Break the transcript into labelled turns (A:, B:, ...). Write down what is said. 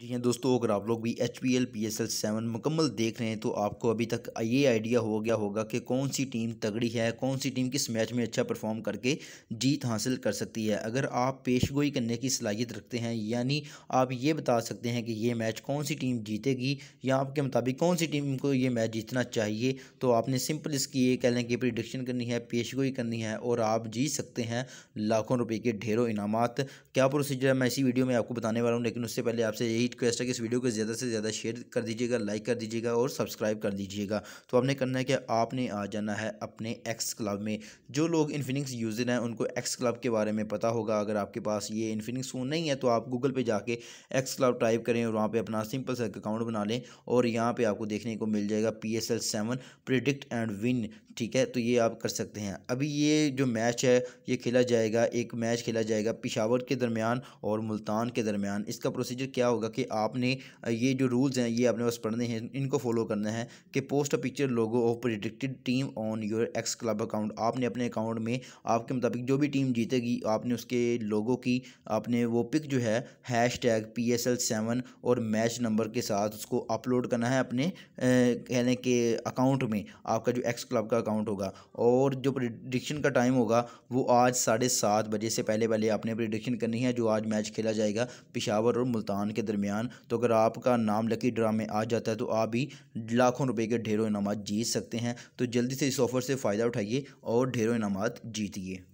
A: जी हाँ दोस्तों अगर आप लोग भी H P L P S L seven मुकम्मल देख रहे हैं तो आपको अभी तक ये आइडिया हो गया होगा कि कौन सी टीम तगड़ी है कौन सी टीम किस मैच में अच्छा परफॉर्म करके जीत हासिल कर सकती है अगर आप पेश गोई करने की सलाहियत रखते हैं यानी आप ये बता सकते हैं कि ये मैच कौन सी टीम जीतेगी या आपके मुताबिक कौन सी टीम को ये मैच जीतना चाहिए तो आपने सिंपल इसकी ये कह लें कि प्रिडिक्शन करनी है पेश गोई करनी है और आप जीत सकते हैं लाखों रुपये के ढेरों इनामत क्या प्रोसीजर है मैं इसी वीडियो में आपको बताने वाला हूँ लेकिन उससे पहले आपसे यही रिक्वेस्ट है कि इस वीडियो को ज़्यादा से ज़्यादा शेयर कर दीजिएगा लाइक कर दीजिएगा और सब्सक्राइब कर दीजिएगा तो आपने करना है कि आपने आ जाना है अपने एक्स क्लब में जो लोग इन्फिनिक्स यूज़र हैं उनको एक्स क्लब के बारे में पता होगा अगर आपके पास ये इन्फिनिक्स फ़ोन नहीं है तो आप गूगल पर जाके एक्स क्लब टाइप करें और वहाँ पर अपना सिंपल सा अकाउंट बना लें और यहाँ पर आपको देखने को मिल जाएगा P S L seven predict and win ठीक है तो ये आप कर सकते हैं अभी ये जो मैच है ये खेला जाएगा एक मैच खेला जाएगा पिशावर के दरमियान और मुल्तान के दरमियान इसका प्रोसीजर क्या होगा कि आपने ये जो रूल्स हैं ये आपने बस पढ़ने हैं इनको फॉलो करना है कि post a picture logo of predicted team on your X club account आपने अपने अकाउंट में आपके मुताबिक जो भी टीम जीतेगी आपने उसके लोगों की आपने वो पिक जो है hashtag P S L seven और मैच नंबर के साथ उसको अपलोड करना है अपने कहने के अकाउंट में आपका जो एक्स क्लब का अकाउंट होगा और जो प्रिडिक्शन का टाइम होगा वो आज साढ़े सात बजे से पहले पहले आपने प्रिडिक्शन करनी है जो आज मैच खेला जाएगा पिशावर और मुल्तान के दरमियान दरमियान तो अगर आपका नाम लकी ड्रा में आ जाता है तो आप भी लाखों रुपए के ढेरों इनाम जीत सकते हैं तो जल्दी से इस ऑफ़र से फ़ायदा उठाइए और ढेरों इनाम जीतिए